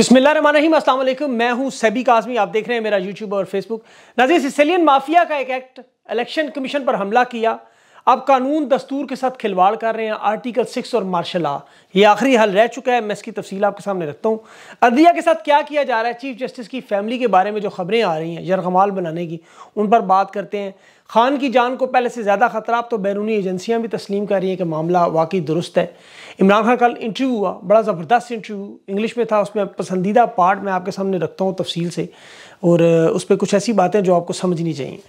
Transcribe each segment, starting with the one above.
रही असलम मैं हूं सैबी काजमी आप देख रहे हैं मेरा यूट्यूब और फेसबुक नाजी सिसिलियन माफिया का एक एक्ट इलेक्शन कमीशन पर हमला किया अब कानून दस्तूर के साथ खिलवाड़ कर रहे हैं आर्टिकल सिक्स और मार्शल लॉ ये आखिरी हल रह चुका है मैं इसकी तफसील आपके सामने रखता हूँ अदलिया के साथ क्या किया जा रहा है चीफ जस्टिस की फैमिली के बारे में जो खबरें आ रही हैं यरगमाल बनाने की उन पर बात करते हैं खान की जान को पहले से ज़्यादा ख़तरा अब तो बैरूनी एजेंसियाँ भी तस्लीम कर रही हैं कि मामला वाकई दुरुस्त है इमरान खान कल इंटरव्यू हुआ बड़ा ज़बरदस्त इंटरव्यू इंग्लिश में था उसमें पसंदीदा पार्ट मैं आपके सामने रखता हूँ तफसील से और उस पर कुछ ऐसी बातें जो आपको समझनी चाहिए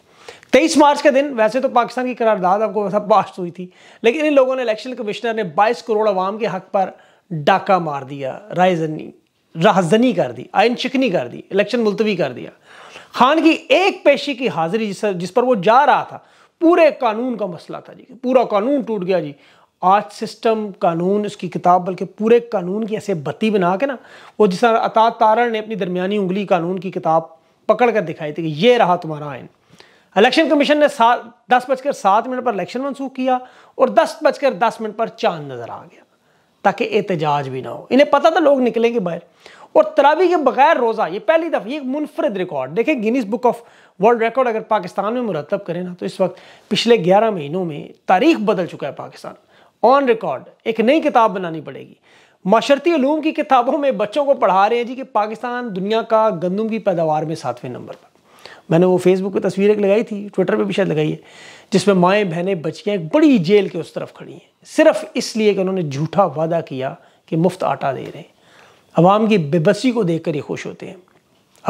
तेईस मार्च का दिन वैसे तो पाकिस्तान की करारदाद आपको वैसा पास हुई थी लेकिन इन लोगों ने इलेक्शन कमिश्नर ने बाईस करोड़ अवाम के हक पर डाका मार दिया रायजनी राहजनी कर दी आयन चिकनी कर दी इलेक्शन मुलतवी कर दिया खान की एक पेशी की हाजिरी जिस, जिस पर वो जा रहा था पूरे कानून का मसला था जी पूरा कानून टूट गया जी आज सिस्टम कानून उसकी किताब बल्कि पूरे कानून की ऐसे बत्ती बना के ना वो जिस अता तारण ने अपनी दरमियानी उंगली कानून की किताब पकड़ कर दिखाई थी कि ये रहा तुम्हारा आयन इलेक्शन कमीशन ने सात दस बजकर सात मिनट पर इलेक्शन मनसूख किया और दस बजकर दस मिनट पर चांद नज़र आ गया ताकि एहतजाज भी ना हो इन्हें पता था लोग निकलेंगे बाहर और तरावी के बगैर रोज़ा ये पहली दफ़ा ये मुनफरद रिकॉर्ड देखें Guinness book of world record अगर पाकिस्तान में मुरतब करें ना तो इस वक्त पिछले ग्यारह महीनों में तारीख बदल चुका है पाकिस्तान ऑन रिकॉर्ड एक नई किताब बनानी पड़ेगी माशरती ूम की किताबों में बच्चों को पढ़ा रहे हैं जी कि पाकिस्तान दुनिया का गंदम की पैदावार में सातवें नंबर पर मैंने वो फेसबुक पर तस्वीर एक लगाई थी ट्विटर पे भी शायद लगाई है जिसमें माएँ बहनें बच्चियाँ एक बड़ी जेल के उस तरफ खड़ी हैं सिर्फ इसलिए कि उन्होंने झूठा वादा किया कि मुफ्त आटा दे रहे हैं आवाम की बेबसी को देख कर ये खुश होते हैं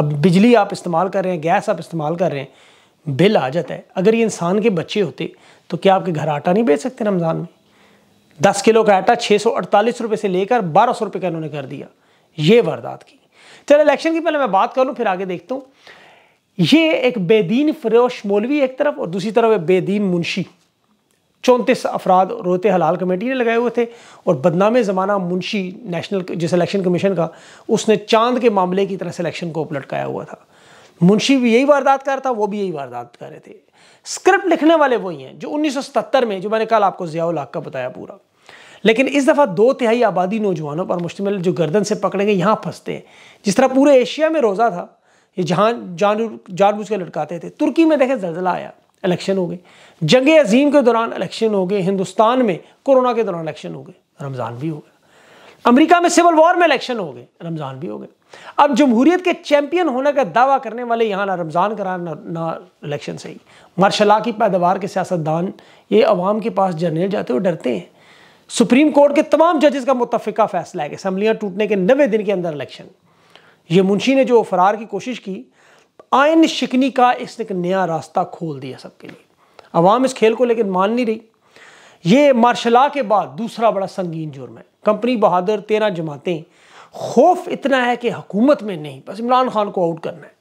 अब बिजली आप इस्तेमाल कर रहे हैं गैस आप इस्तेमाल कर रहे हैं बिल आ जाता है अगर ये इंसान के बच्चे होते तो क्या आपके घर आटा नहीं बेच सकते रमज़ान में दस किलो का आटा छः सौ अड़तालीस रुपये से लेकर बारह सौ रुपये का इन्होंने कर दिया ये वारदात की चलो इलेक्शन की पहले मैं बात कर लूँ फिर आगे देखता हूँ ये एक बेदीन फरोश मौलवी एक तरफ और दूसरी तरफ बेदीन मुंशी चौंतीस अफराद रोते हलाल कमेटी ने लगाए हुए थे और बदनाम ज़माना मुंशी नेशनल जो सिलेक्शन कमीशन का उसने चांद के मामले की तरह सिलेक्शन को पलटकाया हुआ था मुंशी भी यही वारदात कर था वो भी यही वारदात कर रहे थे स्क्रिप्ट लिखने वाले वही हैं जो 1977 में जो मैंने कल आपको जियाउल हक का बताया पूरा लेकिन इस दफ़ा दो तिहाई आबादी नौजवानों पर मुश्तमिल जो गर्दन से पकड़े गए यहाँ फंसते हैं जिस तरह पूरे एशिया में रोज़ा था ये जहाँ जान जानबूझ के लटकाते थे तुर्की में देखे जलजला आया इलेक्शन हो गए जंग अजीम के दौरान इलेक्शन हो गए हिंदुस्तान में कोरोना के दौरान इलेक्शन हो गए रमज़ान भी हो गया अमरीका में सिविल वॉर में इलेक्शन हो गए रमज़ान भी हो गए अब जमहूरीत के चैंपियन होने का दावा करने वाले यहाँ ना रमज़ान करा ना इलेक्शन सही मार्शला की पैदावार के सियासतदान ये आवाम के पास जर्नेल जाते हुए डरते हैं सुप्रीम कोर्ट के तमाम जजेस का मुतफ़ा फैसला है कि असम्बलियाँ टूटने के नबे दिन के अंदर इलेक्शन ये मुंशी ने जो फरार की कोशिश की आयन शिकनी का इसने एक नया रास्ता खोल दिया सबके लिए अवाम इस खेल को लेकिन मान नहीं रही ये मार्शला के बाद दूसरा बड़ा संगीन जुर्म है कंपनी बहादुर तेरह जमातें खौफ इतना है कि हुकूमत में नहीं बस इमरान खान को आउट करना है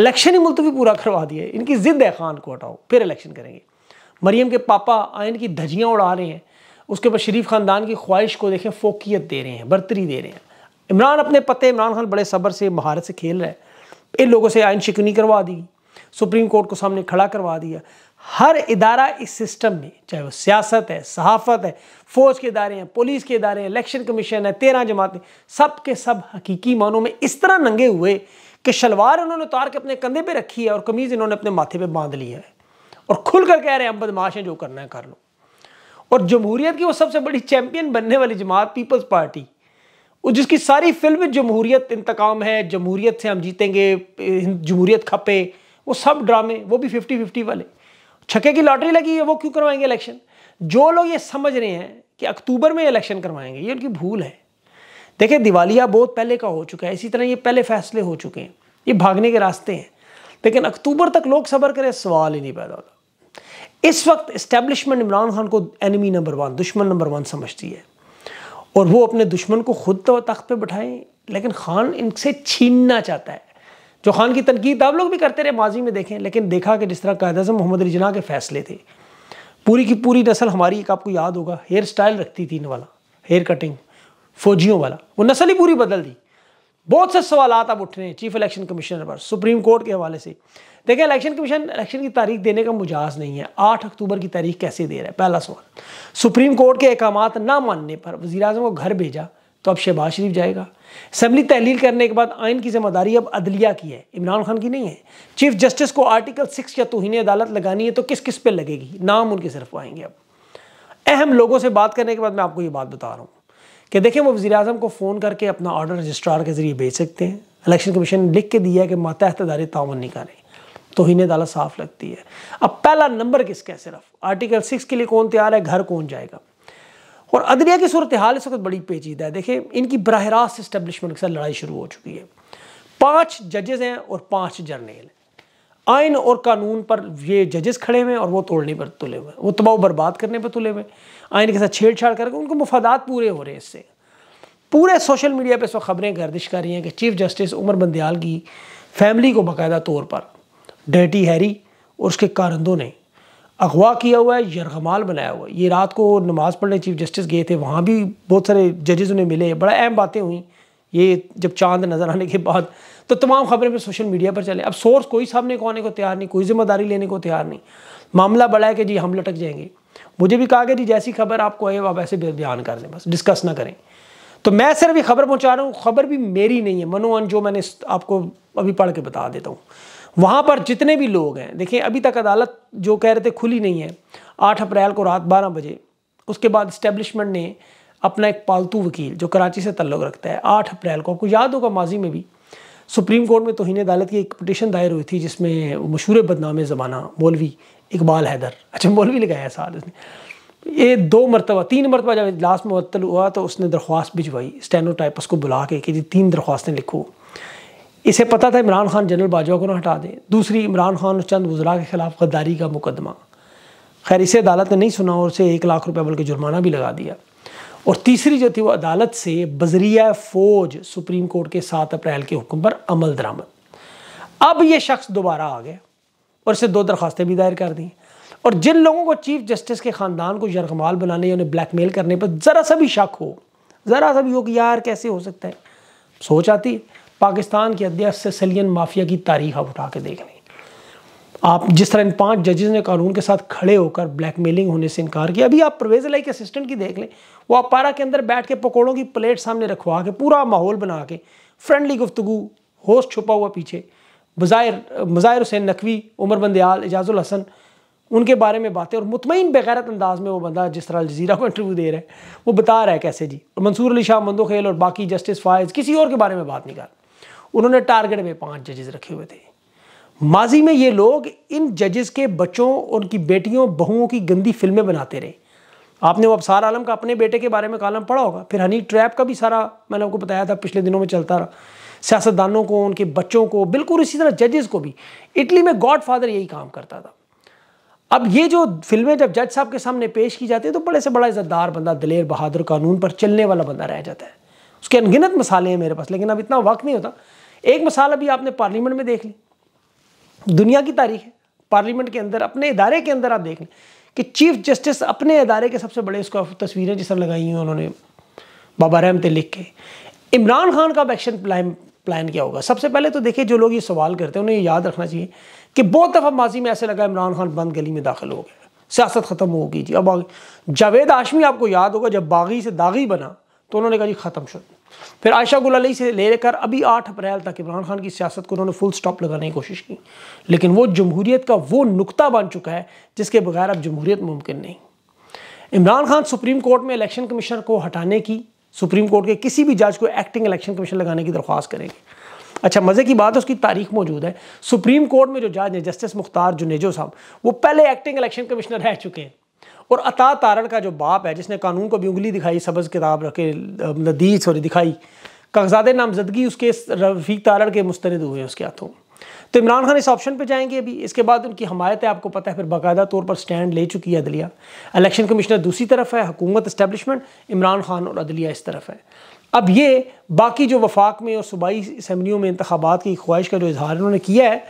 इलेक्शन ही मुलतवी पूरा करवा दिया इनकी ज़िद है खान को हटाओ फिर इलेक्शन करेंगे मरीम के पापा आयन की धजियाँ उड़ा रहे हैं उसके बाद शरीफ ख़ानदान की ख्वाहिश को देखें फोकियत दे रहे हैं बर्तरी दे रहे हैं इमरान अपने पते इमरान खान बड़े सब्र से महारत से खेल रहे हैं इन लोगों से आयन शिकनी करवा दी सुप्रीम कोर्ट को सामने खड़ा करवा दिया हर इदारा इस सिस्टम में चाहे वो सियासत है सहाफत है फौज के इदारे हैं पुलिस के इदारे हैं इलेक्शन कमीशन है तेरह जमातें सब के सब हकीकी मानों में इस तरह नंगे हुए कि शलवार उन्होंने उतार के अपने कंधे पे रखी है और कमीज़ इन्होंने अपने माथे पे बांध लिया है और खुल कर कह रहे हैं हम बदमाश हैं जो करना है कर लो और जमहूरियत की वो सबसे बड़ी चैम्पियन बनने वाली जमात पीपल्स पार्टी जिसकी सारी फिल्म जमहूरियत इंतकाम है जमहूरियत से हम जीतेंगे जमहूरियत खपे वो सब ड्रामे वो भी फिफ्टी फिफ्टी वाले छके की लॉटरी लगी है वो क्यों करवाएंगे इलेक्शन जो लोग ये समझ रहे हैं कि अक्टूबर में इलेक्शन करवाएंगे ये उनकी भूल है देखिए दिवालिया बहुत पहले का हो चुका है इसी तरह ये पहले फैसले हो चुके हैं ये भागने के रास्ते हैं लेकिन अक्टूबर तक लोग सबर करें सवाल ही नहीं पैदा होता इस वक्त इस्टेब्लिशमेंट इमरान खान को एनिमी नंबर वन दुश्मन नंबर वन समझती है और वो अपने दुश्मन को खुद तो तख्त पे बैठाएं लेकिन खान इनसे छीनना चाहता है जो खान की तनकीद आप लोग भी करते रहे माजी में देखें लेकिन देखा कि जिस तरह कायद अजम मोहम्मद रिजना के फैसले थे पूरी की पूरी नस्ल हमारी एक आपको याद होगा हेयर स्टाइल रखती थी इन वाला हेयर कटिंग फौजियों वाला वो नस्ल ही पूरी बदल दी बहुत से सवाल अब उठ रहे हैं चीफ इलेक्शन कमिश्नर पर सुप्रीम कोर्ट के हवाले से देखिए इलेक्शन कमीशन इलेक्शन की तारीख देने का मुजाज नहीं है आठ अक्टूबर की तारीख कैसे दे रहा है पहला सवाल सुप्रीम कोर्ट के अहकाम ना मानने पर वजी अजम को घर भेजा तो अब शहबाज शरीफ जाएगा असम्बली तहलील करने के बाद आइन की जिम्मेदारी अब अदलिया की है इमरान खान की नहीं है चीफ जस्टिस को आर्टिकल सिक्स या तोहनी अदालत लगानी है तो किस किस पे लगेगी नाम उनके सिर्फ आएंगे अब अहम लोगों से बात करने के बाद मैं आपको ये बात बता रहा हूँ कि देखिए वो वज़ी अजम को फ़ोन करके अपना ऑर्डर रजिस्ट्रार के ज़रिए भेज सकते हैं इलेक्शन कमीशन ने लिख के दिया है कि अदारे तावन तो तोहन दाला साफ लगती है अब पहला नंबर किसका है सिर्फ आर्टिकल सिक्स के लिए कौन तैयार है घर कौन जाएगा और अदलिया की सूरत हाल इस वक्त बड़ी पेचीदा है देखिए इनकी बरह रास्त इस्टबलिशमेंट के साथ लड़ाई शुरू हो चुकी है पाँच जजेज़ हैं और पाँच जर्नेल आइन और कानून पर ये जजेस खड़े हुए और वो तोड़ने पर तुले हुए हैं वो तबाह बर्बाद करने पर तुले हुए आयन आइन के साथ छेड़छाड़ करके उनको मफादात पूरे हो रहे हैं इससे पूरे सोशल मीडिया पर इस वक्त खबरें गर्दिश कर रही हैं कि चीफ जस्टिस उमर बंदयाल की फैमिली को बाकायदा तौर पर डर्टी हैरी और उसके कारंदों ने अगवा किया हुआ है यरगमाल बनाया हुआ है ये रात को नमाज़ पढ़ने चीफ जस्टिस गए थे वहाँ भी बहुत सारे जजेस उन्हें मिले बड़ा अहम बातें हुई ये जब चांद नज़र आने के बाद तो तमाम खबरें पर सोशल मीडिया पर चले अब सोर्स कोई सामने को आने को तैयार नहीं कोई जिम्मेदारी लेने को तैयार नहीं मामला बड़ा है कि जी हम लटक जाएंगे मुझे भी कहा गया जी जैसी खबर आपको आए आप ऐसे बयान कर लें बस डिस्कस ना करें तो मैं सिर्फ ये खबर पहुंचा रहा हूँ खबर भी मेरी नहीं है मनोअन जो मैंने आपको अभी पढ़ के बता देता हूँ वहाँ पर जितने भी लोग हैं देखिए अभी तक अदालत जो कह रहे थे खुली नहीं है आठ अप्रैल को रात बारह बजे उसके बाद इस्टेब्लिशमेंट ने अपना एक पालतू वकील जो कराची से तल्लुक़ रखता है आठ अप्रैल को आपको याद होगा माजी में भी सुप्रीम कोर्ट में तोहन अदालत की एक पटिशन दायर हुई थी जिसमें मशहूर बदनाम ज़माना मौलवी इकबाल हैदर अच्छा मौलवी लगाया साल उसने ये दो मरतबा तीन मरतबा जब इजलास मतल हुआ तो उसने दरख्वास्त भिजवाई स्टेनो टाइपस को बुला के कि जी तीन दरख्वास्तें लिखो इसे पता था इमरान खान जनरल बाजवा को ना हटा दें दूसरी इमरान खान और चंद वजरा के खिलाफ गद्दारी का मुकदमा खैर इसे अदालत ने नहीं सुना और उसे एक लाख रुपये बल्कि जुर्माना भी लगा दिया और तीसरी जो थी वो अदालत से बजरिया फौज सुप्रीम कोर्ट के सात अप्रैल के हुक्म पर अमल दरामद अब ये शख्स दोबारा आ गया और इसे दो दरखास्तें भी दायर कर दी और जिन लोगों को चीफ जस्टिस के ख़ानदान को यरगमाल बनाने या उन्हें ब्लैकमेल करने पर ज़रा सा भी शक हो ज़रा सा भी हो कि यार कैसे हो सकता है सोच आती पाकिस्तान के अध्यक्ष से सलियन माफिया की तारीख आप उठा के देख लें आप जिस तरह इन पांच जजेस ने कानून के साथ खड़े होकर ब्लैकमेलिंग होने से इनकार किया अभी आप परवेज लाई के असिस्टेंट की देख लें वो आप पारा के अंदर बैठ के पकौड़ों की प्लेट सामने रखवा के पूरा माहौल बना के फ्रेंडली गुफ्तु होस्ट छुपा हुआ पीछे बज़ाहिर मज़ाहिर हुसैन नकवी उमर बंदयाल एजाजुल हसन उनके बारे में बातें और मुतमिन बैरत अंदाज में वो बंदा जिस तरह जजीरा को इंटरव्यू दे रहा है वो बता रहा है कैसे जी और मंसूर अली शाह मंदोखेल और बाकी जस्टिस फायज किसी और के बारे में बात नहीं कर उन्होंने टारगेट में पाँच जजेस रखे हुए थे माजी में ये लोग इन जजेस के बच्चों उनकी बेटियों बहुओं की गंदी फिल्में बनाते रहे आपने वो अबसार आलम का अपने बेटे के बारे में कालम पढ़ा होगा फिर हनी ट्रैप का भी सारा मैंने आपको बताया था पिछले दिनों में चलता रहा सियासतदानों को उनके बच्चों को बिल्कुल इसी तरह जजेस को भी इटली में गॉड फादर यही काम करता था अब ये जो फिल्में जब जज साहब के सामने पेश की जाती है तो बड़े से बड़ा इज्जतदार बंदा दलेर बहादुर कानून पर चलने वाला बंदा रह जाता है उसके अनगिनत मसाले हैं मेरे पास लेकिन अब इतना वक्त नहीं होता एक मसाला भी आपने पार्लियामेंट में देख ली दुनिया की तारीख है पार्लियामेंट के अंदर अपने इदारे के अंदर आप देख लें कि चीफ जस्टिस अपने इदारे के सबसे बड़े उसको तस्वीरें जिस लगाई हैं उन्होंने बाबा ते लिख के इमरान खान का एक्शन प्लान प्लान क्या होगा सबसे पहले तो देखिए जो लोग ये सवाल करते हैं उन्हें याद रखना चाहिए कि बहुत दफ़ा माजी में ऐसे लगा इमरान खान बंद गली में दाखिल हो गया सियासत ख़त्म होगी जी अब जावेद आशमी आपको याद होगा जब बागी से दागी बना तो उन्होंने कहा जी ख़त्म शुद्ध फिर आयशा गुलाई से ले लेकर अभी आठ अप्रैल तक इमरान खान की सियासत को उन्होंने फुल स्टॉप लगाने की कोशिश की लेकिन वो जमहूरीत का वो नुकता बन चुका है जिसके बगैर अब जमहूरीत मुमकिन नहीं इमरान खान सुप्रीम कोर्ट में इलेक्शन कमीशन को हटाने की सुप्रीम कोर्ट के किसी भी जज को एक्टिंग इलेक्शन कमीशन लगाने की दरख्वास्त करेंगे अच्छा मज़े की बात है उसकी तारीख मौजूद है सुप्रीम कोर्ट में जो जज हैं जस्टिस मुख्तार जुनेजो साहब वो पहले एक्टिंग इलेक्शन कमिश्नर रह चुके हैं और अता तारण का जो बाप है जिसने कानून को भी उंगली दिखाई सबज किताब रखे नदी सॉरी दिखाई कागज़ाद नामजदगी उसके रफीक तारण के मुस्तरद हुए हैं उसके हाथों तो इमरान खान इस ऑप्शन पे जाएंगे अभी इसके बाद उनकी हमायत है आपको पता है फिर बाकायदा तौर पर स्टैंड ले चुकी है अदलिया इलेक्शन कमिश्नर दूसरी तरफ है हुकूमत इस्टेबलिशमेंट इमरान खान और अदलिया इस तरफ है अब ये बाकी जो वफाक में और सूबाई इसम्बलियों में इंतबात की ख्वाहिश का जो इजहार उन्होंने किया है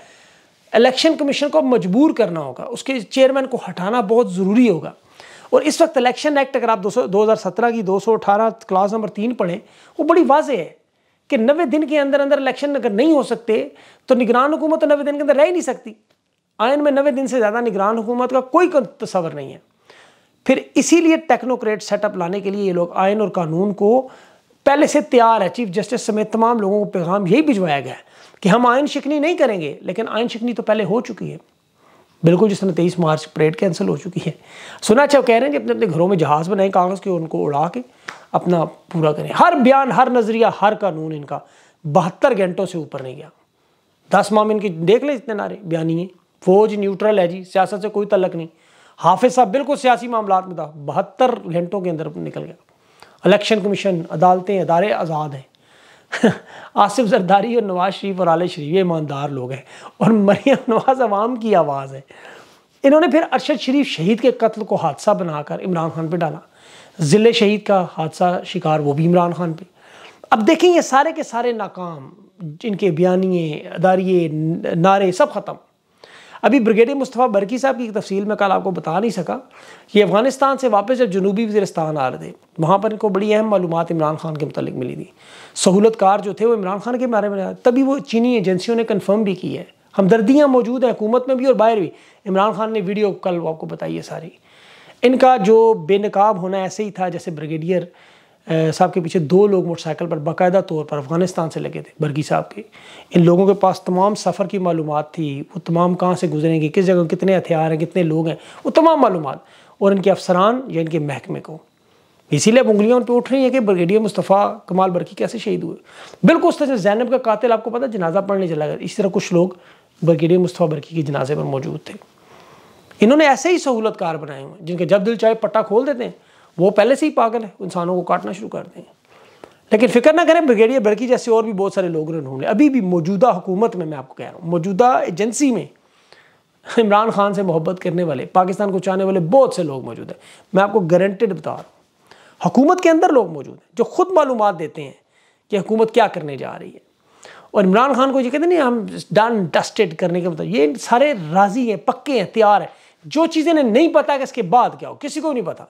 इलेक्शन कमीशन को मजबूर करना होगा उसके चेयरमैन को हटाना बहुत ज़रूरी होगा और इस वक्त इलेक्शन एक्ट अगर आप दो हज़ार सत्रह की दो सौ अठारह क्लास नंबर तीन पढ़ें वो बड़ी वाजह है कि नबे दिन के अंदर अंदर इलेक्शन अगर नहीं हो सकते तो निगरान हुकूमत तो नवे दिन के अंदर रह ही नहीं सकती आयन में नवे दिन से ज़्यादा निगरान हुकूमत का कोई तस्वर नहीं है फिर इसीलिए टेक्नोक्रेट सेटअप लाने के लिए ये लोग आयन और कानून को पहले से तैयार है चीफ जस्टिस समेत तमाम लोगों को पैगाम यही भिजवाया गया है कि हम आयन शिकनी नहीं करेंगे लेकिन आयन शिकनी तो पहले हो चुकी है बिल्कुल जिस तरह तेईस मार्च परेड कैंसिल हो चुकी है सुना अच्छा कह रहे हैं कि अपने अपने घरों में जहाज़ बनाए कांग्रेस के उनको उड़ा के अपना पूरा करें हर बयान हर नज़रिया हर कानून इनका बहत्तर घंटों से ऊपर नहीं गया दस माह में देख लें इतने नारे बयानिए फौज न्यूट्रल है जी सियासत से कोई तलक नहीं हाफिज साहब बिल्कुल सियासी मामला में था बहत्तर घंटों के अंदर निकल गया इलेक्शन कमीशन अदालतें अदारे आज़ाद हैं आसिफ जरदारी और नवाज शरीफ और आले शरीफ ये ईमानदार लोग हैं और मरियम नवाज आवाम की आवाज़ है इन्होंने फिर अरशद शरीफ शहीद के कत्ल को हादसा बनाकर इमरान खान पर डाला ज़िले शहीद का हादसा शिकार वो भी इमरान खान पर अब देखें ये सारे के सारे नाकाम जिनके बयानिए अदारिए नारे सब ख़त्म अभी ब्रिगेडियर मुस्तफ़ा बरकी साहब की तफसील में कल आपको बता नहीं सका कि अफ़गानिस्तान से वापस जब जनूबी वजरस्तान आ रहे थे वहाँ पर इनको बड़ी अहम मालूम इमरान खान के मतलब मिली थी सहूलत कार जो थे वो इमरान खान के बारे में तभी वो चीनी एजेंसियों ने कन्फर्म भी की है हमदर्दियाँ मौजूद हैं हुकूमत में भी और बाहर भी इमरान खान ने वीडियो कल आपको बताई है सारी इनका जो बेनकाब होना ऐसे ही था जैसे ब्रिगेडियर साहब के पीछे दो लोग मोटरसाइकिल पर बाकायदा तौर पर अफ़गानिस्तान से लगे थे बरगी साहब के इन लोगों के पास तमाम सफ़र की मालूम थी वो तमाम कहाँ से गुजरेंगे किस जगह कितने हथियार हैं कितने लोग हैं वो तमाम मालूम और इनके अफसरान या इनके महकमे को इसीलिए अब उंगलियाँ उन पर उठ रही हैं कि ब्रिगेडियर मुस्तफ़ा कमाल बरकी कैसे शहीद हुए बिल्कुल उस तरह जैनब का कातिल आपको पता जनाजा पढ़ने चला गया इसी तरह कुछ लोग ब्रिगेडियर मुस्तफ़ा बरकी के जनाजे पर मौजूद थे इन्होंने ऐसे ही सहूलत कार बनाए हुए जिनके जब दिल चाहे पट्टा खोल देते हैं वो पहले से ही पागल है इंसानों को काटना शुरू कर देंगे लेकिन फिक्र ना करें ब्रिगेडियर बर्की जैसे और भी बहुत सारे लोग उन्होंने अभी भी मौजूदा हुकूमत में मैं आपको कह रहा हूँ मौजूदा एजेंसी में इमरान खान से मोहब्बत करने वाले पाकिस्तान को चाहने वाले बहुत से लोग मौजूद हैं मैं आपको गारंटेड बता रहा हूँ हुकूमत के अंदर लोग मौजूद हैं जो खुद मालूम देते हैं कि हुकूमत क्या करने जा रही है और इमरान खान को ये कहते नहीं हम डन डस्टेड करने के मतलब ये सारे राज़ी हैं पक्के हैं तैयार हैं जो चीज़ें नहीं पता कि इसके बाद क्या हो किसी को नहीं पता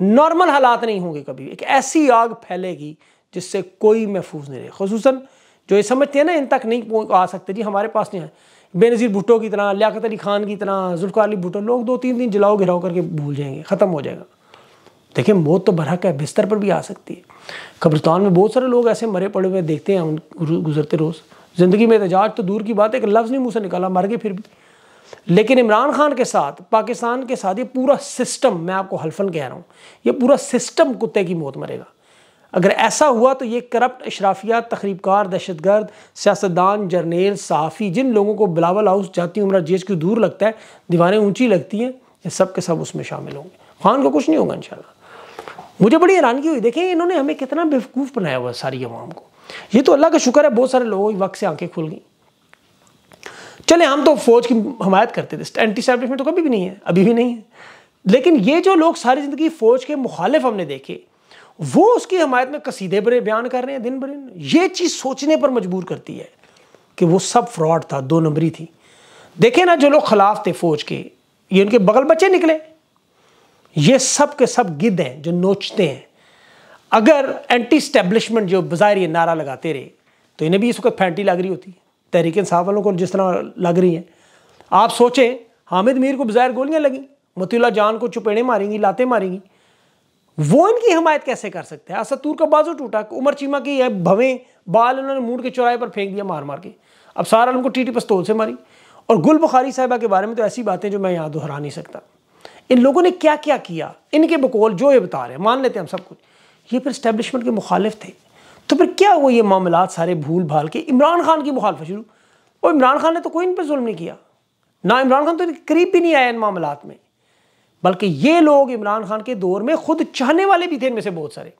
नॉर्मल हालात नहीं होंगे कभी एक ऐसी आग फैलेगी जिससे कोई महफूज नहीं रहे खसूस जो ये समझते हैं ना इन तक नहीं आ सकते जी हमारे पास नहीं है बेनज़ीर भुट्टो की तरह लियाकत अली खान की तरह जुल्फ़ार अली भुट्टो लोग दो तीन दिन जलाओ घिराओ करके भूल जाएंगे ख़त्म हो जाएगा देखिए मौत तो भरक है बिस्तर पर भी आ सकती है कब्रिस्तान में बहुत सारे लोग ऐसे मरे पड़े हुए देखते हैं उन गुजरते रोज़ ज़िंदगी में एहतजाज तो दूर की बात है एक लफ्ज़ नहीं मुँह से निकाला मर गए फिर भी लेकिन इमरान खान के साथ पाकिस्तान के साथ ये पूरा सिस्टम मैं आपको हल्फन कह रहा हूँ ये पूरा सिस्टम कुत्ते की मौत मरेगा अगर ऐसा हुआ तो ये करप्ट अशराफिया तकरीबकार दहशत गर्द सियासतदान जर्नेल सहाफ़ी जिन लोगों को बिलावल हाउस जाती उम्र जेज की दूर लगता है दीवारें ऊंची लगती हैं ये सब के सब उसमें शामिल होंगे खान को कुछ नहीं होगा इन मुझे बड़ी हैरानगी हुई देखें इन्होंने हमें कितना बेवकूफ़ बनाया हुआ सारी आवाम को ये तो अल्लाह का शुक्र है बहुत सारे लोगों की वक्त से आंखें खुल गई चले हम तो फौज की हमायत करते थे एंटी स्टैब्लिशमेंट तो कभी भी नहीं है अभी भी नहीं है लेकिन ये जो लोग सारी ज़िंदगी फ़ौज के मुखालिफ हमने देखे वो उसकी हमायत में कसीदे बरे बयान कर रहे हैं दिन बर दिन ये चीज़ सोचने पर मजबूर करती है कि वो सब फ्रॉड था दो नंबरी थी देखे ना जो लोग खिलाफ थे फ़ौज के ये उनके बगल बच्चे निकले ये सब के सब गिद्ध हैं जो नोचते हैं अगर एंटी स्टैब्लिशमेंट जो बाजार ये नारा लगाते रहे तो इन्हें भी इस वक्त फैंटी लग रही होती है तहरीक इंसाफ वालों को जिस तरह लग रही हैं आप सोचें हामिद मीर को बज़ाहिर गोलियाँ लगी मतीला जान को चुपेड़े मारेंगी लातें मारेंगी वो इनकी हमायत कैसे कर सकते हैं असतूर का बाजू टूटा उमर चीमा की यह भवें बाल उन्होंने मूड के चौराहे पर फेंक दिया मार मार के अब सारा उनको टीटी पस्तौल से मारी और गुल बुखारी साहिबा के बारे में तो ऐसी बातें जो मैं यहाँ दोहरा नहीं सकता इन लोगों ने क्या क्या किया इनके बकौल जो ये बता रहे हैं मान लेते हैं हम सब कुछ ये फिर स्टैब्लिशमेंट के मुखालिफ थे तो फिर क्या हुआ ये मामला सारे भूल भाल के इमरान खान की मुखालफ शुरू और इमरान खान ने तो कोई इन पर जुल्म नहीं किया ना इमरान खान तो करीब भी नहीं आया इन मामला में बल्कि ये लोग इमरान खान के दौर में खुद चाहने वाले भी थे इनमें से बहुत सारे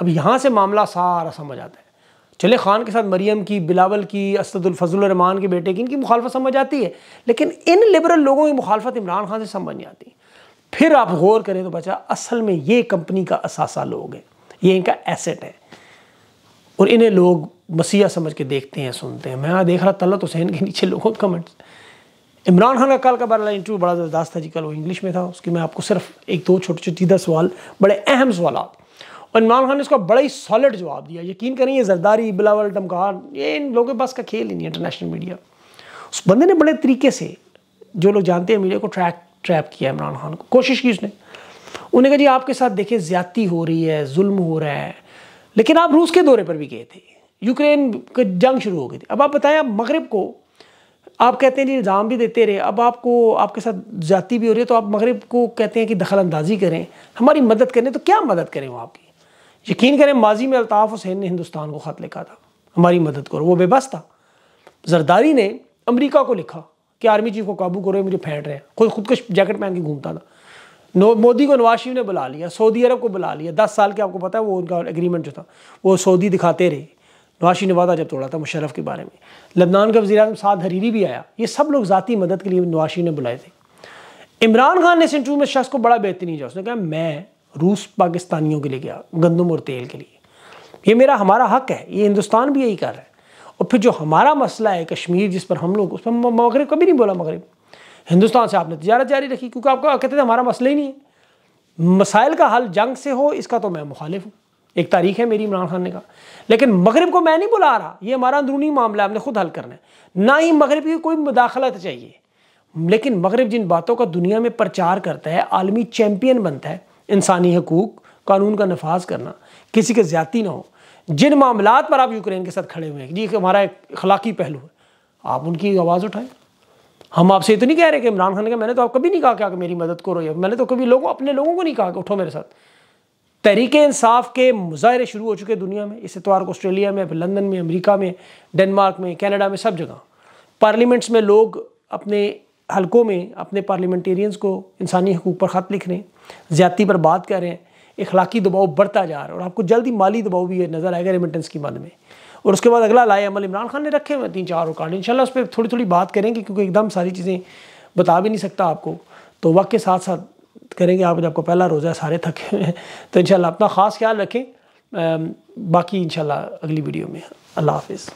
अब यहाँ से मामला सारा समझ आता है चले खान के साथ मरियम की बिलावल की असदुलफजलरहमान के बेटे की इनकी मुखालफत समझ आती है लेकिन इन लिबरल लोगों की मुखालफत इमरान खान से समझ नहीं आती फिर आप गौर करें तो बचा असल में ये कंपनी का असासा लोग है ये इनका एसेट है और इन्हें लोग मसीहा समझ के देखते हैं सुनते हैं मैं देख रहा तलत हुसैन के नीचे लोगों के कमेंट्स इमरान खान का कल का बड़ा इंटरव्यू बड़ा ज़बरदस्त था जी कल वो इंग्लिश में था उसकी मैं आपको सिर्फ एक दो छोटे छोटीदा सवाल बड़े अहम सवाल और इमरान खान ने इसका बड़ा ही सॉलिड जवाब दिया यकीन करें ये जरदारी बिलावल डमकार ये इन लोगों के पास का खेल ही नहीं इंटरनेशनल मीडिया उस बंदे ने बड़े तरीके से जो लोग जानते हैं मीडिया को ट्रैक ट्रैप किया इमरान खान को कोशिश की उसने उन्हें कहा जी आपके साथ देखे ज्यादती हो रही है जुल्म हो रहा है लेकिन आप रूस के दौरे पर भी गए थे यूक्रेन की जंग शुरू हो गई थी अब आप बताएं आप मगरब को आप कहते हैं जी इल्ज़ाम भी देते रहे अब आपको आपके साथ जाती भी हो रही है तो आप मगरब को कहते हैं कि दखल अंदाजी करें हमारी मदद करें तो क्या मदद करें वो आपकी यकीन करें माजी में अल्ताफ़ हुसैन ने हिंदुस्तान को ख़त लिखा था हमारी मदद करो वो बेबस था जरदारी ने अमरीका को लिखा कि आर्मी चीफ को काबू करो मुझे फेंट रहे हैं खुद खुदकश जैकेट पहन के घूमता था नो मोदी को नवाज शरीफ ने बुला लिया सऊदी अरब को बुला लिया दस साल के आपको पता है वो उनका एग्रीमेंट जो था वो सऊदी दिखाते रहे नवाज शरीफ ने वादा जब तोड़ा था मुशरफ के बारे में लबनान का वजीरम साद हरीरी भी आया ये सब लोग ज़ाती मदद के लिए नवाज शरीफ ने बुलाए थे इमरान खान ने इस इंटरव्यू में शख्स को बड़ा बेहतरीन जाए उसने कहा मैं रूस पाकिस्तानियों के लिए गया गंदम और तेल के लिए ये मेरा हमारा हक है ये हिंदुस्तान भी यही कर रहा है और फिर जो हमारा मसला है कश्मीर जिस पर हम लोग उस पर मगरब कभी नहीं बोला मगरब हिंदुस्तान से आपने तजारत जारी रखी क्योंकि आपका कहते थे हमारा मसला ही नहीं है मसाइल का हल जंग से हो इसका तो मैं मुखालिफ हूँ एक तारीख है मेरी इमरान खान ने कहा लेकिन मगरब को मैं नहीं बुला रहा ये हमारा अंदरूनी मामला हमने खुद हल करना है ना ही मगरब की कोई मुदाखलत चाहिए लेकिन मगरब जिन बातों का दुनिया में प्रचार करता है आलमी चैम्पियन बनता है इंसानी हकूक कानून का नफाज करना किसी के ज्यादा ना हो जिन मामला पर आप यूक्रेन के साथ खड़े हुए हैं जी हमारा एक अखलाकी पहलू है आप उनकी आवाज़ उठाएं हम आपसे इतनी कह रहे कि इमरान खान के मैंने तो आप कभी नहीं कहा कि मेरी मदद करो या मैंने तो कभी लोगों अपने लोगों को नहीं कहा कि उठो मेरे साथ तहरीक इंसाफ के मुजाहरे शुरू हो चुके दुनिया में इस इतवार को ऑस्ट्रेलिया में लंदन में अमरीका में डेनमार्क में कैनेडा में सब जगह पार्लियामेंट्स में लोग अपने हलकों में अपने पार्लियामेंटेरियंस को इंसानी हकूक़ पर ख़त लिख रहे हैं ज़्यादती पर बात कर रहे हैं इखलाकी दबाव बढ़ता जा रहा है और आपको जल्दी माली दबाव भी नज़र आएगा रेमिटेंस की मद में और उसके बाद अगला लाए अमल इमरान खान ने रखे हुए तीन चार रिकॉर्ड इनशाला उस पर थोड़ी थोड़ी बात करेंगे क्योंकि एकदम सारी चीज़ें बता भी नहीं सकता आपको तो वक्त के साथ साथ करेंगे आप आपका पहला रोज़ा सारे थके हुए हैं तो इन अपना ख़ास ख्याल रखें बाकी इन अगली वीडियो में अल्लाह हाफिज़